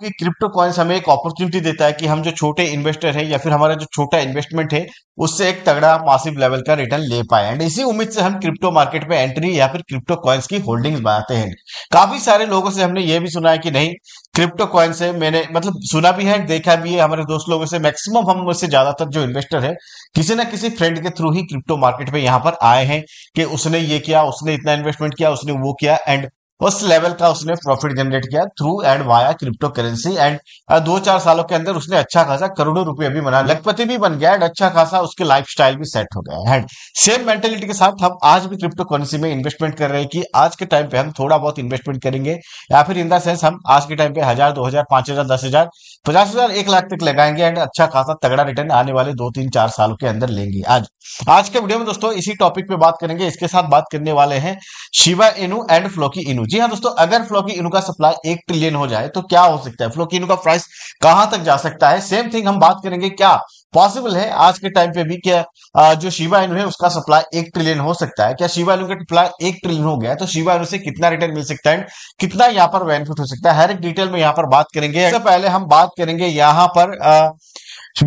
कि crypto coins हमें एक अपॉर्चुनिटी देता है कि हम जो छोटे इन्वेस्टर हैं या फिर हमारा जो छोटा इन्वेस्टमेंट है उससे एक तगड़ा मासिव लेवल का रिटर्न ले पाए एंड इसी उम्मीद से हम क्रिप्टो मार्केट में एंट्री या फिर क्रिप्टो कॉइन्स की होल्डिंग्स बनाते हैं काफी सारे लोगों से हमने ये भी सुना है कि नहीं क्रिप्टो कॉइन्स है मैंने मतलब सुना भी है देखा भी है हमारे दोस्त लोगों से मैक्सिमम हम उससे ज्यादातर जो इन्वेस्टर है किसी ना किसी फ्रेंड के थ्रू ही क्रिप्टो मार्केट में यहाँ पर आए हैं कि उसने ये किया उसने इतना इन्वेस्टमेंट किया उसने वो किया एंड उस लेवल का उसने प्रॉफिट जनरेट किया through and via crypto currency and दो चार सालों के अंदर उसने अच्छा खासा करोड़ों रुपए भी बना लखपति भी बन गया एंड अच्छा खासा उसके लाइफ भी सेट हो गया एंड सेम मेंटेलिटी के साथ हम आज भी क्रिप्टो करेंसी में इन्वेस्टमेंट कर रहे हैं कि आज के टाइम पे हम थोड़ा बहुत इन्वेस्टमेंट करेंगे या फिर इन द सेंस हम आज के टाइम पे हजार दो हजार पांच हजार दस हजार पचास हजार एक लाख तक लगाएंगे एंड अच्छा खासा तगड़ा रिटर्न आने वाले दो तीन चार सालों के अंदर लेंगे आज आज के वीडियो में दोस्तों इसी टॉपिक पे बात करेंगे इसके साथ बात करने वाले हैं Shiba Inu and Floki Inu too जी हाँ दोस्तों अगर इनू का सप्लाई एक ट्रिलियन हो जाए तो क्या हो सकता है इनू का प्राइस कहां तक जा सकता है सेम थिंग हम बात करेंगे क्या पॉसिबल है आज के टाइम पे भी क्या जो शिवा इनू है उसका सप्लाई एक ट्रिलियन हो सकता है क्या शिवा इनू का सप्लाई एक ट्रिलियन हो गया तो शिवा इनू से कितना रिटर्न मिल सकता है कितना यहाँ पर बेनिफिट हो सकता है हर एक डिटेल में यहाँ पर बात करेंगे सबसे पहले हम बात करेंगे यहाँ पर आ,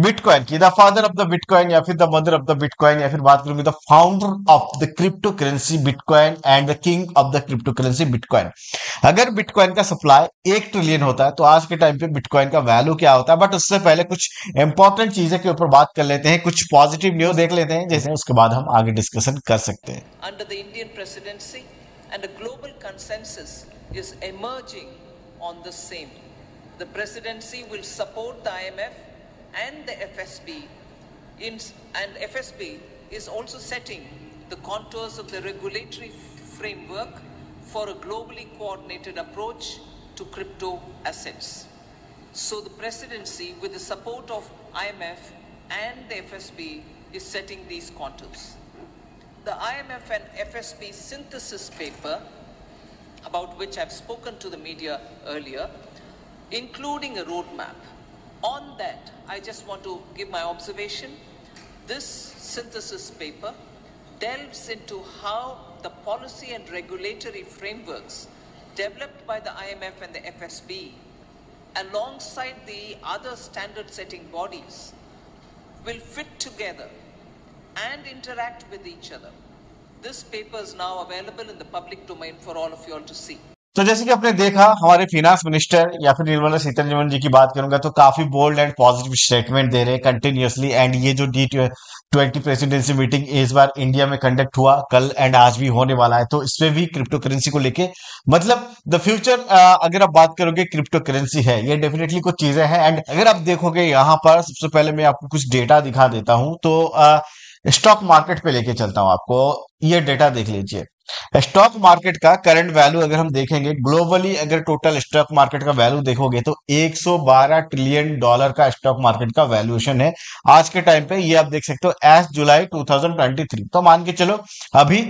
बिटकॉइन की the father of the bitcoin या फिर the mother of the bitcoin या फिर बात करूंगी the founder of the crypto currency bitcoin and the king of the crypto currency bitcoin अगर बिटकॉइन का सप्लाई एक ट्रिलियन होता है तो आज के टाइम पे बिटकॉइन का वैल्यू क्या होता है बट उससे पहले कुछ इंपॉर्टेंट चीजें के ऊपर बात कर लेते हैं कुछ पॉजिटिव न्यूज देख लेते हैं जैसे उसके बाद हम आगे डिस्कशन कर सकते हैं under the Indian presidency and the global consensus is emerging on the same the presidency will support the IMF and the FSB in, and FSB is also setting the contours of the regulatory framework for a globally coordinated approach to crypto assets. So the presidency, with the support of IMF and the FSB, is setting these contours. The IMF and FSB synthesis paper, about which I've spoken to the media earlier, including a roadmap on that, I just want to give my observation. This synthesis paper delves into how the policy and regulatory frameworks developed by the IMF and the FSB alongside the other standard setting bodies will fit together and interact with each other. This paper is now available in the public domain for all of you all to see. तो जैसे कि आपने देखा हमारे finance minister या फिर निर्मला सीतारमन जी की बात करूंगा तो काफी बोल्ड एंड पॉजिटिव स्टेटमेंट दे रहे हैं कंटिन्यूसली एंड ये जो डी ट्वेंटी प्रेसिडेंसी मीटिंग इस बार इंडिया में कंडक्ट हुआ कल एंड आज भी होने वाला है तो इसमें भी क्रिप्टो करेंसी को लेके मतलब द फ्यूचर अगर आप बात करोगे क्रिप्टो करेंसी है ये डेफिनेटली कुछ चीजें हैं एंड अगर आप देखोगे यहाँ पर सबसे पहले मैं आपको कुछ डेटा दिखा देता हूँ तो स्टॉक मार्केट पे लेके चलता हूँ आपको ये डेटा देख लीजिए स्टॉक मार्केट का करंट वैल्यू अगर हम देखेंगे ग्लोबली अगर टोटल स्टॉक मार्केट का वैल्यू देखोगे तो 112 ट्रिलियन डॉलर का स्टॉक मार्केट का वैल्यूएशन है आज के टाइम पे ये आप देख सकते हो एस जुलाई 2023 तो मान के चलो अभी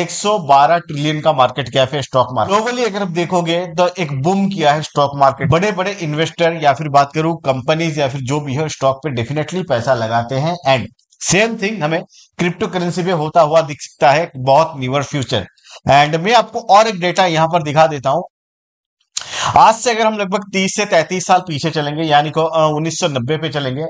112 ट्रिलियन का मार्केट कैप है स्टॉक मार्केट ग्लोबली अगर आप देखोगे तो एक बुम किया है स्टॉक मार्केट बड़े बड़े इन्वेस्टर या फिर बात करूं कंपनीज या फिर जो भी हो स्टॉक पे डेफिनेटली पैसा लगाते हैं एंड सेम थिंग हमें क्रिप्टो करेंसी में होता हुआ दिख सकता है बहुत नियर फ्यूचर एंड मैं आपको और एक डेटा यहां पर दिखा देता हूं आज से अगर हम लगभग 30 से 33 साल पीछे चलेंगे यानी को 1990 पे चलेंगे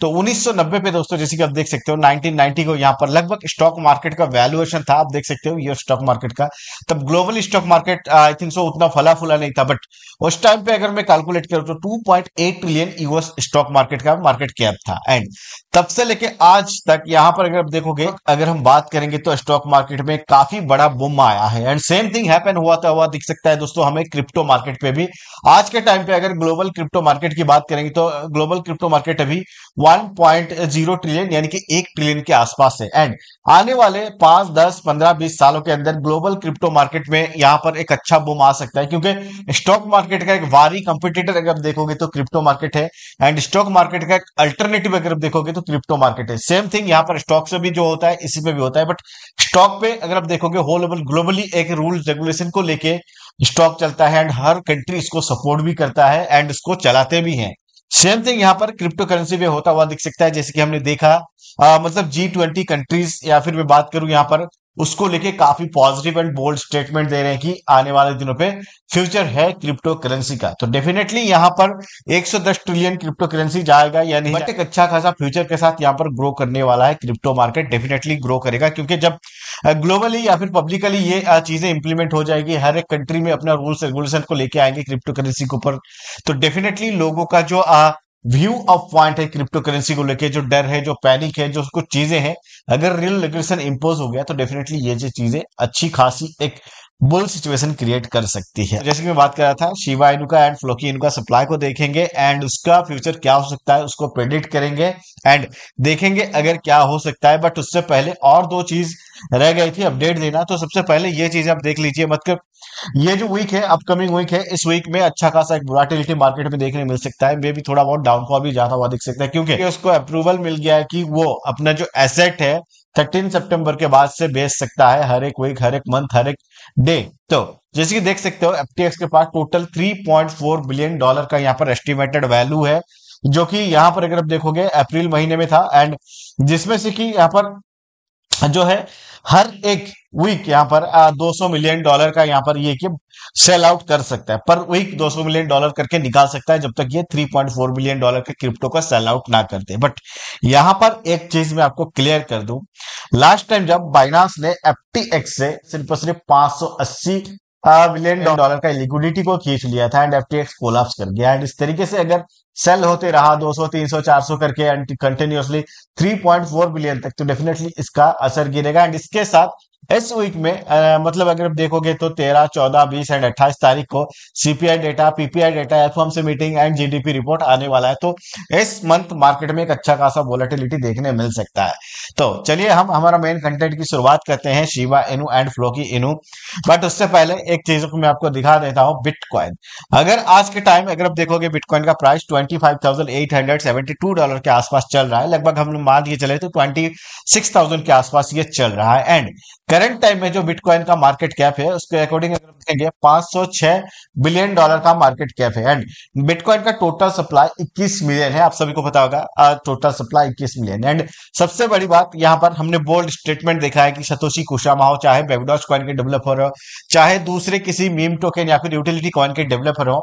तो 1990 पे दोस्तों जैसे कि आप देख सकते हो 1990 को यहाँ पर लगभग स्टॉक मार्केट का वैल्यूएशन था आप देख सकते हो ये स्टॉक मार्केट का तब global stock market I think so उतना फला फुला नहीं था बट उस टाइम पे अगर मैं कैलकुलेट करूँ तो two trillion US stock market का मार्केट कैप था एंड तब से लेके आज तक यहाँ पर अगर आप देखोगे अगर हम बात करेंगे तो स्टॉक मार्केट में काफी बड़ा बुम आया है एंड सेम थिंग हैपन हुआ था हुआ दिख सकता है दोस्तों हमें क्रिप्टो मार्केट पे भी आज के टाइम पे अगर ग्लोबल क्रिप्टो मार्केट की बात करेंगे तो ग्लोबल क्रिप्टो मार्केट अभी 1.0 ट्रिलियन यानी कि एक ट्रिलियन के आसपास है एंड आने वाले पांच दस पंद्रह बीस सालों के अंदर ग्लोबल क्रिप्टो मार्केट में यहाँ पर एक अच्छा बूम आ सकता है क्योंकि स्टॉक मार्केट का एक वारी कंपिटेटर अगर आप देखोगे तो क्रिप्टो मार्केट है एंड स्टॉक मार्केट का एक अल्टरनेटिव अगर आप देखोगे तो क्रिप्टो मार्केट है सेम थिंग यहां पर स्टॉक से भी जो होता है इसी पे भी होता है बट स्टॉक पे अगर आप देखोगे होल लेवल ग्लोबली एक रूल रेगुलेशन को लेके स्टॉक चलता है एंड हर कंट्री इसको सपोर्ट भी करता है एंड इसको चलाते भी हैं सेम थिंग यहाँ पर क्रिप्टो करेंसी में होता हुआ दिख सकता है जैसे कि हमने देखा आ, मतलब जी ट्वेंटी कंट्रीज या फिर मैं बात करूं यहाँ पर उसको लेके काफी पॉजिटिव एंड बोल्ड स्टेटमेंट दे रहे हैं कि आने वाले दिनों पे फ्यूचर है क्रिप्टो करेंसी का तो डेफिनेटली यहाँ पर 110 ट्रिलियन क्रिप्टो करेंसी जाएगा या नहीं बट एक अच्छा खासा फ्यूचर के साथ यहाँ पर ग्रो करने वाला है क्रिप्टो मार्केट डेफिनेटली ग्रो करेगा क्योंकि जब ग्लोबली या फिर पब्लिकली ये चीजें इंप्लीमेंट हो जाएगी हर एक कंट्री में अपना रूल्स रेगुलेशन को लेके आएंगे क्रिप्टो करेंसी के ऊपर तो डेफिनेटली लोगों का जो व्यू ऑफ पॉइंट है क्रिप्टो करेंसी को लेके जो डर है जो पैनिक है जो कुछ चीजें हैं अगर रियल रेगुलेशन इम्पोज हो गया तो डेफिनेटली ये जो चीजें अच्छी खासी एक बुल सिचुएशन क्रिएट कर सकती है जैसे कि मैं बात कर रहा था शिवा इनका एंड फ्लोकी इनका सप्लाई को देखेंगे एंड उसका फ्यूचर क्या हो सकता है उसको प्रेडिक्ट करेंगे एंड देखेंगे अगर क्या हो सकता है बट उससे पहले और दो चीज रह गई थी अपडेट देना तो सबसे पहले ये चीज आप देख लीजिए मतलब ये जो वीक है अपकमिंग वीक है इस वीक में अच्छा खासा एक वोलाटिलिटी मार्केट में देखने मिल सकता है मे भी थोड़ा बहुत डाउनफॉल भी ज्यादा हुआ दिख सकता है क्योंकि उसको अप्रूवल मिल गया है कि वो अपना जो एसेट है थर्टीन सितंबर के बाद से बेच सकता है हर एक वीक हर एक मंथ हर एक डे तो जैसे कि देख सकते हो एफटीएक्स के पास टोटल 3.4 बिलियन डॉलर का यहाँ पर एस्टिमेटेड वैल्यू है जो कि यहाँ पर अगर आप देखोगे अप्रैल महीने में था एंड जिसमें से कि यहाँ पर जो है हर एक वीक यहाँ पर 200 मिलियन डॉलर का यहाँ पर ये कि सेल आउट कर सकता है पर वीक 200 मिलियन डॉलर करके निकाल सकता है जब तक ये 3.4 मिलियन डॉलर के क्रिप्टो का सेल आउट ना करते बट यहाँ पर एक चीज मैं आपको क्लियर कर दू लास्ट टाइम जब बाइनास ने एफ से सिर्फ सिर्फ पांच मिलियन डॉलर का लिक्विडिटी को खींच लिया था एंड एफ कोलाप्स कर गया एंड इस तरीके से अगर सेल होते रहा 200 300 400 करके कंटिन्यूसली 3.4 बिलियन तक तो डेफिनेटली इसका असर गिरेगा एंड इसके साथ इस वीक में आ, मतलब अगर आप देखोगे तो 13, 14, 20 एंड 28 तारीख को CPI data PPI data F से मीटिंग एंड जीडीपी रिपोर्ट आने वाला है तो इस मंथ मार्केट में एक अच्छा खासा वोलेटिलिटी देखने मिल सकता है तो चलिए हम हमारा मेन कंटेंट की शुरुआत करते हैं शिवा इनू एंड फ्लो की इनू बट उससे पहले एक चीज को मैं आपको दिखा देता हूँ बिटकॉइन अगर आज के टाइम अगर आप देखोगे बिटकॉइन का प्राइस ट्वेंटी 25,872 डॉलर के आसपास चल रहा है लगभग हम लोग मान के चले तो 26,000 के आसपास ये चल रहा है एंड करंट टाइम में जो बिटकॉइन का मार्केट कैप है उसके अकॉर्डिंग अगर देखेंगे 506 बिलियन डॉलर का मार्केट कैप है एंड बिटकॉइन का टोटल सप्लाई 21 मिलियन है आप सभी को पता होगा टोटल सप्लाई 21 मिलियन एंड सबसे बड़ी बात यहाँ पर हमने बोल्ड स्टेटमेंट देखा है कि सतोशी कुशामाओ चाहे बेबडॉस कॉइन के डेवलपर हो चाहे दूसरे किसी मीम टोकन या फिर यूटिलिटी कॉइन के डेवलपर हो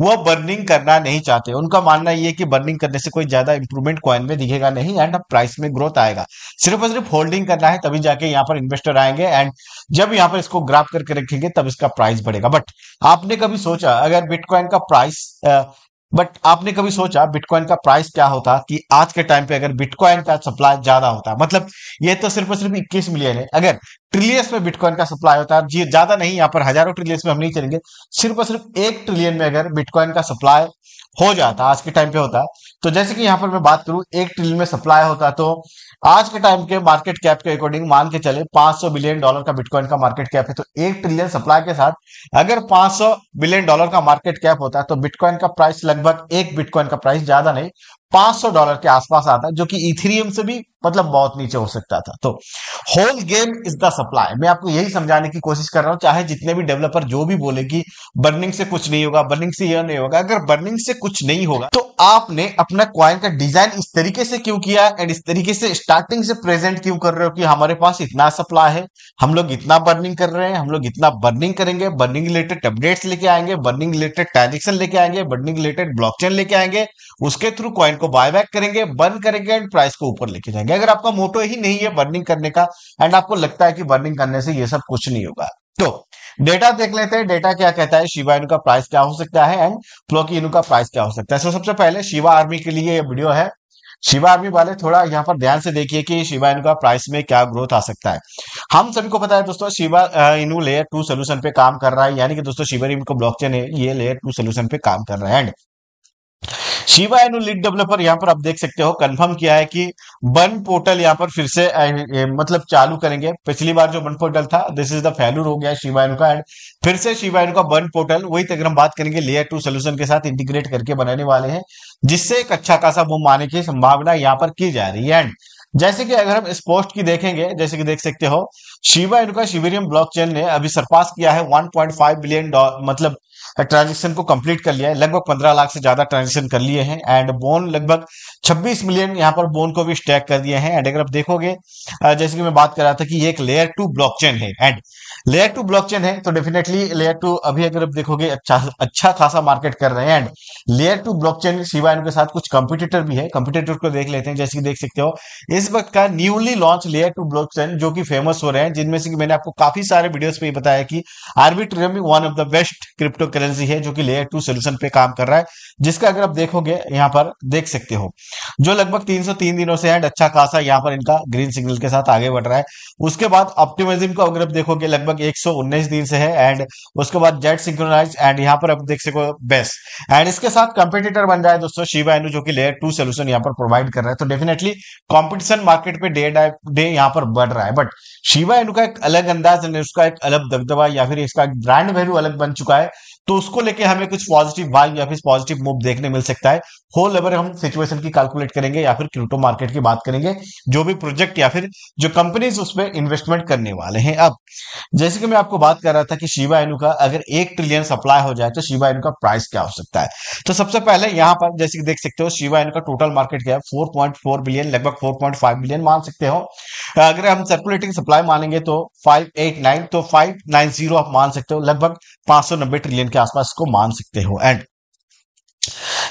वो बर्निंग करना नहीं चाहते उनका मानना ये कि बर्निंग करने से कोई ज्यादा इंप्रूवमेंट कॉइन में दिखेगा नहीं एंड अब प्राइस में ग्रोथ आएगा सिर्फ और सिर्फ होल्डिंग करना है तभी जाके यहाँ पर इन्वेस्टर आएंगे एंड जब यहाँ पर इसको ग्राफ करके रखेंगे तब इसका प्राइस बढ़ेगा बट आपने कभी सोचा अगर बिटकॉइन का प्राइस बट आपने कभी सोचा बिटकॉइन का प्राइस क्या होता कि आज के टाइम पे अगर बिटकॉइन का सप्लाई ज्यादा होता मतलब ये तो सिर्फ और सिर्फ 21 मिलियन है अगर ट्रिलियंस में बिटकॉइन का सप्लाई होता है ज्यादा नहीं यहाँ पर हजारों ट्रिलियंस में हम नहीं चलेंगे सिर्फ और सिर्फ एक ट्रिलियन में अगर बिटकॉइन का सप्लाई हो जाता आज के टाइम पे होता तो जैसे कि यहाँ पर मैं बात करूं एक ट्रिलियन में सप्लाई होता तो आज के टाइम के मार्केट कैप के अकॉर्डिंग मान के चले 500 बिलियन डॉलर का बिटकॉइन का मार्केट कैप है तो एक ट्रिलियन सप्लाई के साथ अगर 500 बिलियन डॉलर का मार्केट कैप होता तो बिटकॉइन का प्राइस लगभग एक बिटकॉइन का प्राइस ज्यादा नहीं 500 डॉलर के आसपास आता है जो कि इथेरियम से भी मतलब बहुत नीचे हो सकता था तो whole game is the supply मैं आपको यही समझाने की कोशिश कर रहा हूं चाहे जितने भी डेवलपर जो भी बोले कि बर्निंग से कुछ नहीं होगा बर्निंग से यह नहीं होगा अगर बर्निंग से कुछ नहीं होगा तो आपने अपना क्वाइन का डिजाइन इस तरीके से क्यों किया एंड इस तरीके से स्टार्टिंग से प्रेजेंट क्यों कर रहे हो कि हमारे पास इतना सप्लाई है हम लोग इतना बर्निंग कर रहे हैं हम लोग इतना बर्निंग करेंगे बर्निंग रिलेटेड अपडेट्स लेके आएंगे बर्निंग रिलेटेड ट्रांजेक्शन लेके आएंगे बर्निंग रिलेटेड ब्लॉक लेके आएंगे उसके थ्रू क्वाइन को बायबैक करेंगे बर्न करेंगे एंड प्राइस को ऊपर लेके जाएंगे अगर आपका मोटो ही नहीं है बर्निंग करने का एंड आपको लगता है कि बर्निंग करने से ये सब कुछ नहीं होगा तो डेटा देख लेते हैं डेटा क्या कहता है शिवा इनका प्राइस क्या हो सकता है एंड फ्लोकी का प्राइस क्या हो सकता है सो सबसे पहले शिवा आर्मी के लिए ये वीडियो है शिवा आर्मी वाले थोड़ा यहाँ पर ध्यान से देखिए कि शिवा इनका प्राइस में क्या ग्रोथ आ सकता है हम सभी को पता है दोस्तों शिवा इनू लेयर टू सोल्यूशन पे काम कर रहा है यानी कि दोस्तों शिवा इनको ब्लॉक है ये लेयर टू सोल्यूशन पे काम कर रहा है and Shiba Inu lead developer यहाँ पर आप देख सकते हो कंफर्म किया है कि बन पोर्टल यहाँ पर फिर से मतलब चालू करेंगे पिछली बार जो बन पोर्टल था दिस इज द फेलूर हो गया शिवा एनु का एंड फिर से शिवा एनु का बन पोर्टल वही तक तो हम बात करेंगे लेयर टू सोल्यूशन के साथ इंटीग्रेट करके बनाने वाले हैं जिससे एक अच्छा खासा वो माने की संभावना यहाँ पर की जा रही है एंड जैसे कि अगर हम इस पोस्ट की देखेंगे जैसे कि देख सकते हो शिवा इनका शिविरियम ब्लॉकचेन ने अभी सरपास किया है 1.5 बिलियन डॉलर मतलब ट्रांजेक्शन को कंप्लीट कर लिया है लगभग पंद्रह लाख से ज्यादा ट्रांजेक्शन कर लिए हैं एंड बोन लगभग छब्बीस मिलियन यहाँ पर बोन को भी स्टैक कर दिए हैं एंड अगर आप देखोगे जैसे कि मैं बात कर रहा था कि ये एक लेयर टू ब्लॉक है एंड लेयर टू ब्लॉकचेन है तो डेफिनेटली लेयर टू अभी अगर आप देखोगे अच्छा अच्छा खासा मार्केट कर रहे हैं एंड लेयर टू ब्लॉकचेन सिवाय उनके साथ कुछ कंपिटेटर भी है कंपिटेटर को देख लेते हैं जैसे कि देख सकते हो इस वक्त का newly launch layer two blockchain जो कि फेमस हो रहे हैं जिनमें से कि मैंने आपको काफी सारे वीडियोस पे बताया कि Arbitrum one of the best cryptocurrency है जो कि लेयर टू सोल्यूशन पे काम कर रहा है जिसका अगर आप देखोगे यहाँ पर देख सकते हो जो लगभग तीन दिनों से एंड अच्छा खासा यहाँ पर इनका ग्रीन सिग्नल के साथ आगे बढ़ रहा है उसके बाद ऑप्टिमिज्म को अगर आप देखोगे लगभग 119 दिन से है एंड उसके बाद जेट सिंक्रोनाइज एंड यहाँ पर आप देख सको बेस्ट एंड इसके साथ कंपिटेटर बन रहा है दोस्तों शिवा एनु जो कि लेयर टू सोल्यूशन यहाँ पर प्रोवाइड कर रहा है तो डेफिनेटली कॉम्पिटिशन मार्केट पे डे डे यहाँ पर बढ़ रहा है बट शिवा एनु का एक अलग अंदाज उसका एक अलग दबदबा या फिर इसका ब्रांड वैल्यू अलग बन चुका है तो उसको लेके हमें कुछ पॉजिटिव वाइव या फिर पॉजिटिव मूव देखने मिल सकता है होल लेवल हम सिचुएशन की कैलकुलेट करेंगे या फिर क्रिप्टो मार्केट की बात करेंगे जो भी प्रोजेक्ट या फिर जो कंपनीज उसमें इन्वेस्टमेंट करने वाले हैं अब जैसे कि मैं आपको बात कर रहा था कि शिवा एनु का अगर एक ट्रिलियन सप्लाई हो जाए तो शिवा एनु का प्राइस क्या हो सकता है तो सबसे पहले यहाँ पर जैसे कि देख सकते हो शिवा एनु का टोटल मार्केट क्या है फोर बिलियन लगभग फोर बिलियन मान सकते हो अगर हम सर्कुलेटिंग सप्लाई मानेंगे तो फाइव तो फाइव नाइन जीरो आप मान सकते हो लगभग पांच ट्रिलियन के आसपास को मान सकते हो एंड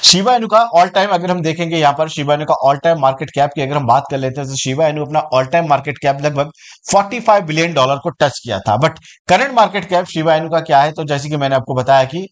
शिवा एनु का ऑल टाइम अगर हम देखेंगे यहां पर शिवा एनु का ऑल टाइम मार्केट कैप की अगर हम बात कर लेते हैं तो शिवा एनु अपना ऑल टाइम मार्केट कैप लगभग 45 बिलियन डॉलर को टच किया था but current market cap Shiba Inu का क्या है तो जैसे कि मैंने आपको बताया कि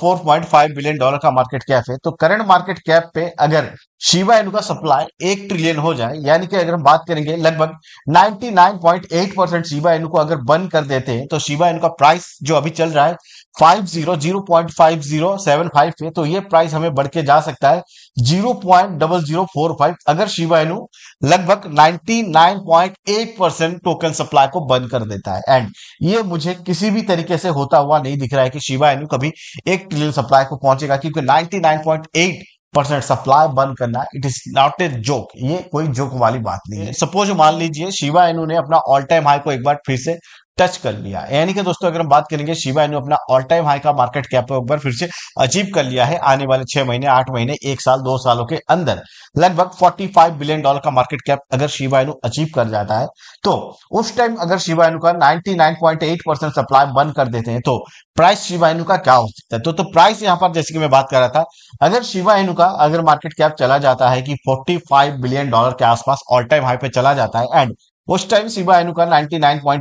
four point five billion dollar का मार्केट कैप है तो करंट मार्केट कैप पे अगर शिवा एनु का सप्लाई एक ट्रिलियन हो जाए यानी कि अगर हम बात करेंगे लगभग 99.8 परसेंट शिवा एनु को अगर बंद कर देते हैं तो शिवा एनु का प्राइस जो अभी चल रहा है फाइव जीरो पे तो ये प्राइस हमें बढ़ के जा सकता है zero point double zero four five अगर शिवा लगभग ninety nine point eight percent token supply को बंद कर देता है एंड ये मुझे किसी भी तरीके से होता हुआ नहीं दिख रहा है कि शिवा कभी एक ट्रिलियन सप्लाई को पहुंचेगा क्योंकि नाइनटी परसेंट सप्लाई बंद करना it is not a joke ये कोई जोक वाली बात नहीं है सपोज मान लीजिए शिवा इनू ने अपना ऑल टाइम हाई को एक बार फिर से टच कर लिया यानी कि दोस्तों अगर हम बात करेंगे शिवा ने अपना ऑल टाइम हाई का मार्केट कैप एक बार फिर से अचीव कर लिया है आने वाले छह महीने आठ महीने एक साल दो सालों के अंदर लगभग 45 बिलियन डॉलर का मार्केट कैप अगर शिवायनु अचीव कर जाता है तो उस टाइम अगर शिवायनु का 99.8 परसेंट सप्लाई बंद कर देते हैं तो प्राइस शिवायनु का क्या हो सकता है तो, तो प्राइस यहां पर जैसे कि मैं बात कर रहा था अगर शिवायनु का अगर मार्केट कैप चला जाता है कि फोर्टी बिलियन डॉलर के आसपास ऑल टाइम हाई पे चला जाता है एंड उस टाइम सीबा एनु का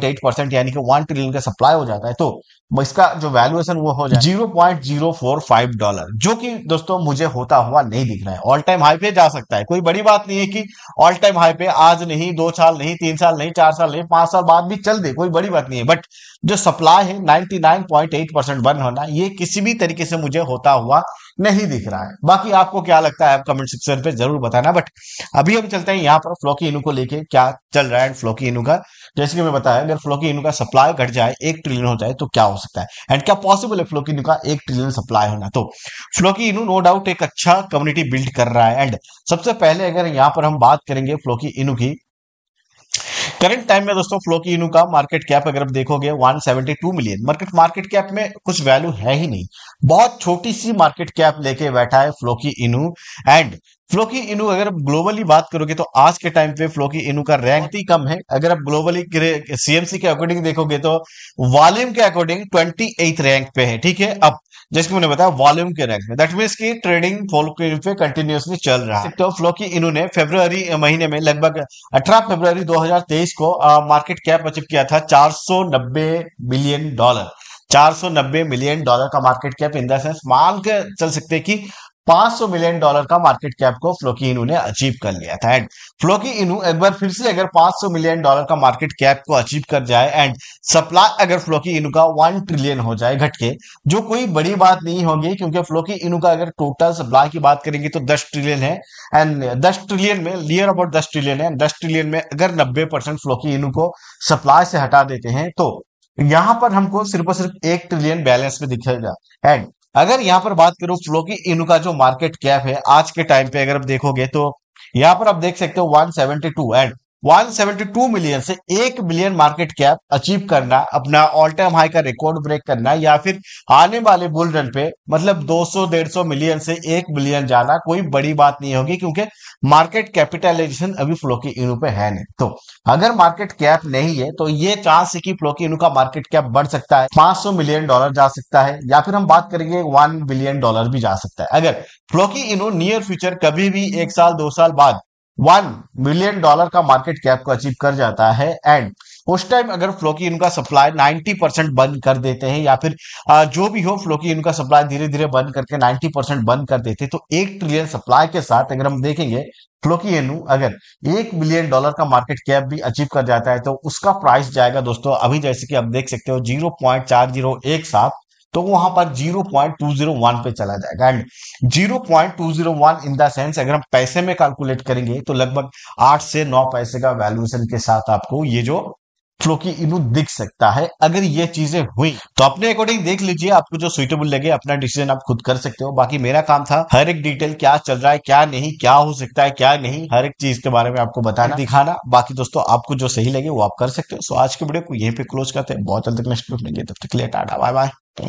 एट परसेंट यानी कि वन ट्रिलियन का सप्लाई हो जाता है तो इसका जो वैल्यूएशन वो हो जाए zero point zero four five dollar जो कि दोस्तों मुझे होता हुआ नहीं दिख रहा है ऑल टाइम हाई पे जा सकता है कोई बड़ी बात नहीं है कि ऑल टाइम हाई पे आज नहीं दो साल नहीं तीन साल नहीं चार साल नहीं पांच साल बाद भी चल दे कोई बड़ी बात नहीं है बट जो सप्लाई है 99.8 परसेंट बंद होना ये किसी भी तरीके से मुझे होता हुआ नहीं दिख रहा है बाकी आपको क्या लगता है आप कमेंट सेक्शन पे जरूर बताना बट अभी हम चलते हैं यहाँ पर फ्लोकी इनू को लेके क्या चल रहा है फ्लोकी इनू का जैसे कि मैं बताया अगर फ्लोकी इनू का सप्लाई घट जाए एक ट्रिलियन हो जाए तो क्या हो सकता है एंड क्या पॉसिबल है फ्लोकी इनू का एक ट्रिलियन सप्लाई होना तो फ्लोकी इनू नो डाउट एक अच्छा कम्युनिटी बिल्ड कर रहा है एंड सबसे पहले अगर यहाँ पर हम बात करेंगे फ्लोकी इनू की करंट टाइम में दोस्तों फ्लो की इनू का मार्केट कैप अगर आप देखोगे 172 मिलियन मार्केट मार्केट कैप में कुछ वैल्यू है ही नहीं बहुत छोटी सी मार्केट कैप लेके बैठा है फ्लो की इनू एंड फ्लोकी इनू अगर आप ग्लोबली बात करोगे तो आज के टाइम पे फ्लोकी इनू का रैंक ही कम है अगर आप ग्लोबली सीएमसी के अकॉर्डिंग देखोगे तो वॉल्यूम के अकॉर्डिंग ट्वेंटी एथ रैंक पे है ठीक है अब जैसे मैंने बताया वॉल्यूम के रैंक में दैट मीन्स की ट्रेडिंग फ्लोकी पे कंटिन्यूसली चल रहा है तो फ्लोकी इनू ने फेब्रुवरी महीने में लगभग अठारह फरवरी दो को मार्केट कैप अचीव किया था चार मिलियन डॉलर 490 मिलियन डॉलर का market cap in the sense मान के चल सकते हैं कि 500 मिलियन डॉलर का मार्केट कैप को फ्लोकी इनू ने अचीव कर लिया था एंड फ्लोकी इनू एक बार फिर से अगर 500 मिलियन डॉलर का मार्केट कैप को अचीव कर जाए एंड सप्लाई अगर फ्लोकी इनू का 1 ट्रिलियन हो जाए घटके जो कोई बड़ी बात नहीं होगी क्योंकि फ्लोकी इनू का अगर टोटल सप्लाई की बात करेंगे तो दस ट्रिलियन है एंड दस ट्रिलियन में नियर अबाउट दस ट्रिलियन है दस ट्रिलियन में अगर नब्बे परसेंट फ्लोकी इनू को सप्लाई से हटा देते हैं तो यहां पर हमको सिर्फ और सिर्फ एक ट्रिलियन बैलेंस में दिखेगा एंड अगर यहाँ पर बात करूं फ्लो की इनका जो मार्केट कैप है आज के टाइम पे अगर आप देखोगे तो यहाँ पर आप देख सकते हो 172 एंड 172 मिलियन से एक मिलियन मार्केट कैप अचीव करना अपना ऑल टाइम हाई का रिकॉर्ड ब्रेक करना या फिर आने वाले बुल रन पे मतलब 200 150 मिलियन से एक मिलियन जाना कोई बड़ी बात नहीं होगी क्योंकि मार्केट कैपिटलाइजेशन अभी फ्लो की इनू पे है नहीं तो अगर मार्केट कैप नहीं है तो ये चांस है कि फ्लो की इनू का मार्केट कैप बढ़ सकता है पांच मिलियन डॉलर जा सकता है या फिर हम बात करेंगे वन बिलियन डॉलर भी जा सकता है अगर फ्लो की इनू नियर फ्यूचर कभी भी एक साल दो साल बाद वन मिलियन डॉलर का मार्केट कैप को अचीव कर जाता है एंड उस टाइम अगर फ्लोकी इनका सप्लाई 90 परसेंट बंद कर देते हैं या फिर जो भी हो फ्लोकी इनका सप्लाई धीरे धीरे बंद करके 90 परसेंट बंद कर देते हैं तो एक ट्रिलियन सप्लाई के साथ अगर हम देखेंगे फ्लोकी एनु अगर एक बिलियन डॉलर का मार्केट कैप भी अचीव कर जाता है तो उसका प्राइस जाएगा दोस्तों अभी जैसे कि आप देख सकते हो जीरो पॉइंट चार जीरो एक साथ तो वहां पर 0.201 पे चला जाएगा एंड 0.201 इन द सेंस अगर हम पैसे में कैलकुलेट करेंगे तो लगभग आठ से नौ पैसे का वैल्यूएशन के साथ आपको ये जो फ्लो की इनू दिख सकता है अगर ये चीजें हुई तो अपने अकॉर्डिंग देख लीजिए आपको जो सुइटेबल लगे अपना डिसीजन आप खुद कर सकते हो बाकी मेरा काम था हर एक डिटेल क्या चल रहा है क्या नहीं क्या हो सकता है क्या नहीं हर एक चीज के बारे में आपको बताना दिखाना बाकी दोस्तों आपको जो सही लगे वो आप कर सकते हो सो आज की वीडियो को यहीं पे क्लोज करते हैं बहुत जल्द नेक्स्ट वीडियो तब तक लिए टाटा बाय बाय